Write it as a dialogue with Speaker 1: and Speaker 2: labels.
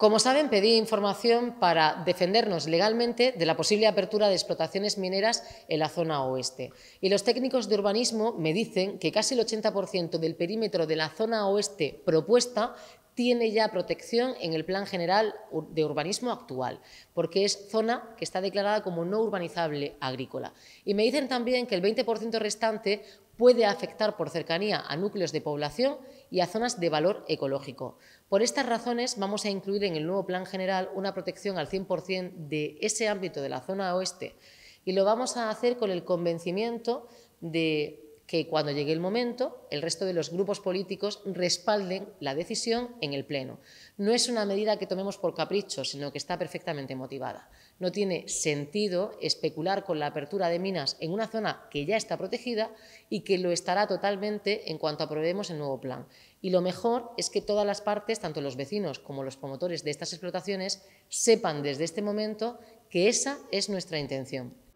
Speaker 1: Como saben, pedí información para defendernos legalmente de la posible apertura de explotaciones mineras en la zona oeste. Y los técnicos de urbanismo me dicen que casi el 80% del perímetro de la zona oeste propuesta tiene ya protección en el Plan General de Urbanismo actual, porque es zona que está declarada como no urbanizable agrícola. Y me dicen también que el 20% restante puede afectar por cercanía a núcleos de población y a zonas de valor ecológico. Por estas razones vamos a incluir en el nuevo Plan General una protección al 100% de ese ámbito de la zona oeste y lo vamos a hacer con el convencimiento de que cuando llegue el momento el resto de los grupos políticos respalden la decisión en el Pleno. No es una medida que tomemos por capricho, sino que está perfectamente motivada. No tiene sentido especular con la apertura de minas en una zona que ya está protegida y que lo estará totalmente en cuanto aprobemos el nuevo plan. Y lo mejor es que todas las partes, tanto los vecinos como los promotores de estas explotaciones, sepan desde este momento que esa es nuestra intención.